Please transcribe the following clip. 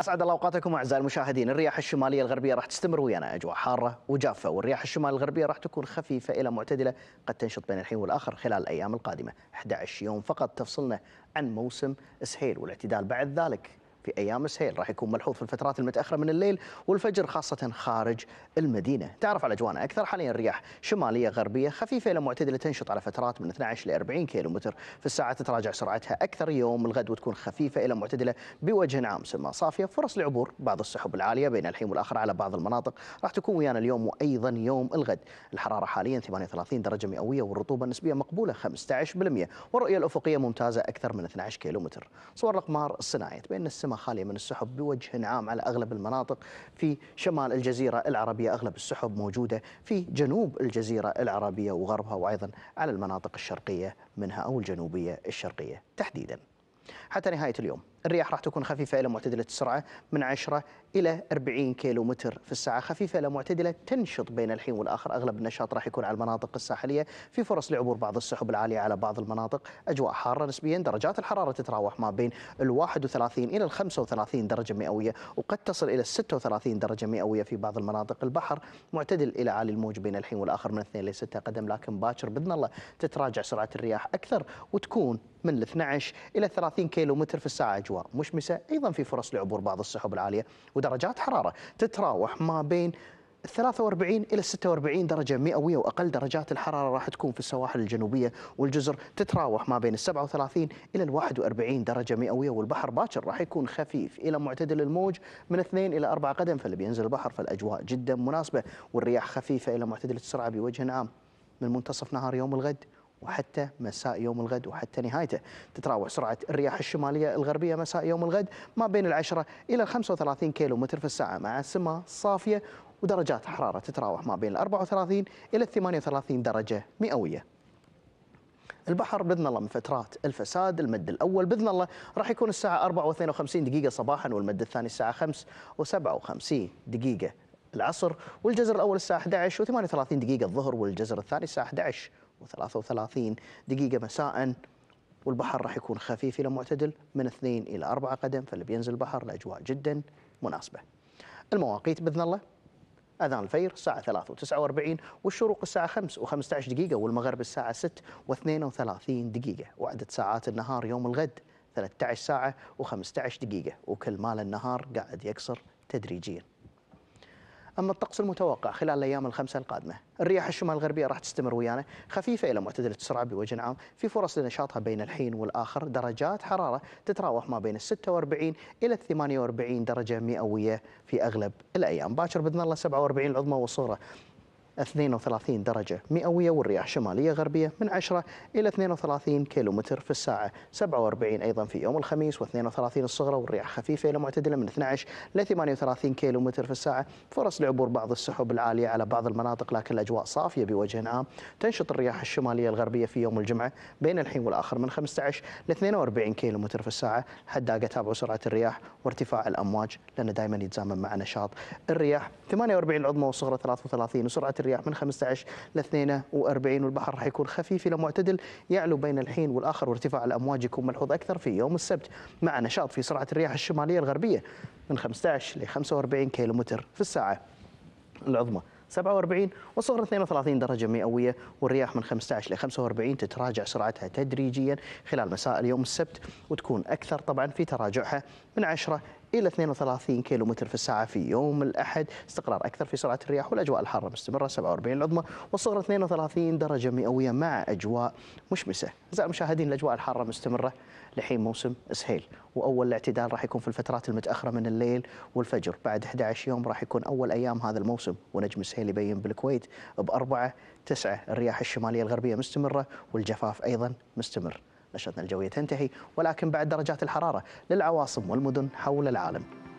اسعد الله اوقاتكم اعزائي المشاهدين، الرياح الشماليه الغربيه راح تستمر ويانا اجواء حاره وجافه، والرياح الشمال الغربيه راح تكون خفيفه الى معتدله، قد تنشط بين الحين والاخر خلال الايام القادمه، 11 يوم فقط تفصلنا عن موسم سهيل والاعتدال بعد ذلك في أيام السيل راح يكون ملحوظ في الفترات المتأخرة من الليل والفجر خاصة خارج المدينة تعرف على أجوانا أكثر حاليا الرياح شمالية غربية خفيفة إلى معتدلة تنشط على فترات من 12 ل 40 كيلومتر في الساعة تتراجع سرعتها أكثر يوم الغد وتكون خفيفة إلى معتدلة بوجه عام سما صافية فرص لعبور بعض السحب العالية بين الحين والآخر على بعض المناطق راح تكون ويانا اليوم وأيضا يوم الغد الحرارة حاليا 38 درجة مئوية والرطوبة النسبية مقبولة 15% والرؤية الأفقية ممتازة أكثر من 12 كيلومتر صور الأقمار الصناعية بين السماء المنظمه خاليه من السحب بوجه عام على اغلب المناطق في شمال الجزيره العربيه اغلب السحب موجوده في جنوب الجزيره العربيه وغربها وايضا على المناطق الشرقيه منها او الجنوبيه الشرقيه تحديدا. حتى نهايه اليوم الرياح راح تكون خفيفة إلى معتدلة السرعة من 10 إلى 40 كيلو متر في الساعة خفيفة إلى معتدلة تنشط بين الحين والآخر أغلب النشاط راح يكون على المناطق الساحلية في فرص لعبور بعض السحب العالية على بعض المناطق أجواء حارة نسبيا درجات الحرارة تتراوح ما بين ال 31 إلى ال 35 درجة مئوية وقد تصل إلى ال 36 درجة مئوية في بعض المناطق البحر معتدل إلى عالي الموج بين الحين والآخر من 2 إلى 6 قدم لكن باكر بإذن الله تتراجع سرعة الرياح أكثر وتكون من ال 12 إلى 30 كيلو متر في الساعة أجواء مشمسة أيضا في فرص لعبور بعض السحب العالية ودرجات حرارة تتراوح ما بين 43 الى 46 درجه مئويه واقل درجات الحراره راح تكون في السواحل الجنوبيه والجزر تتراوح ما بين ال 37 الى ال 41 درجه مئويه والبحر باكر راح يكون خفيف الى معتدل الموج من 2 الى 4 قدم فاللي بينزل البحر فالاجواء جدا مناسبه والرياح خفيفه الى معتدل السرعه بوجه عام من منتصف نهار يوم الغد وحتى مساء يوم الغد وحتى نهايته تتراوح سرعة الرياح الشمالية الغربية مساء يوم الغد ما بين العشرة إلى 35 كيلو متر في الساعة مع سماء صافية ودرجات حرارة تتراوح ما بين 34 إلى 38 درجة مئوية البحر باذن الله من فترات الفساد المد الاول باذن الله راح يكون الساعه 4 و52 دقيقه صباحا والمد الثاني الساعه 5 و57 دقيقه العصر والجزر الاول الساعه 11 و38 دقيقه الظهر والجزر الثاني الساعه 11 و33 دقيقة مساء والبحر راح يكون خفيف إلى معتدل من 2 إلى 4 قدم فاللي بينزل البحر الأجواء جدا مناسبة المواقيت بإذن الله أذان الفير الساعة 3 و49 والشروق الساعة 5 و15 دقيقة والمغرب الساعة 6 و32 دقيقة وعدد ساعات النهار يوم الغد 13 ساعة و15 دقيقة وكل ما النهار قاعد يقصر تدريجيا أما الطقس المتوقع خلال الأيام الخمسة القادمة الرياح الشمال الغربية راح تستمر ويانا خفيفة إلى معتدلة السرعة بوجه عام في فرص لنشاطها بين الحين والآخر درجات حرارة تتراوح ما بين 46 إلى 48 درجة مئوية في أغلب الأيام باكر بإذن الله 47 العظمى والصورة 32 درجة مئوية والرياح شمالية غربية من 10 إلى 32 كيلومتر في الساعة 47 أيضا في يوم الخميس و32 الصغرى والرياح خفيفة إلى معتدلة من 12 إلى 38 كيلومتر في الساعة فرص لعبور بعض السحب العالية على بعض المناطق لكن الأجواء صافية بوجه عام تنشط الرياح الشمالية الغربية في يوم الجمعة بين الحين والآخر من 15 إلى 42 كيلومتر في الساعة حداقة تابعوا سرعة الرياح وارتفاع الأمواج لأنه دائما يتزامن مع نشاط الرياح 48 العظمى والصغرى 33 وسرعة الرياح من 15 ل 42 والبحر راح يكون خفيف الى معتدل يعلو بين الحين والاخر وارتفاع الامواج يكون ملحوظ اكثر في يوم السبت مع نشاط في سرعه الرياح الشماليه الغربيه من 15 ل 45 كيلومتر في الساعه العظمى 47 وصغر 32 درجة مئوية والرياح من 15 ل 45 تتراجع سرعتها تدريجيا خلال مساء اليوم السبت وتكون أكثر طبعا في تراجعها من 10 إلى 32 كيلو متر في الساعة في يوم الأحد استقرار أكثر في سرعة الرياح والأجواء الحارة مستمرة 47 العظمى والصغرى 32 درجة مئوية مع أجواء مشمسة أعزائي المشاهدين الأجواء الحارة مستمرة لحين موسم سهيل واول الاعتدال راح يكون في الفترات المتاخره من الليل والفجر بعد 11 يوم راح يكون اول ايام هذا الموسم ونجم سهيل يبين بالكويت باربعه تسعه الرياح الشماليه الغربيه مستمره والجفاف ايضا مستمر نشرتنا الجوية تنتهي ولكن بعد درجات الحرارة للعواصم والمدن حول العالم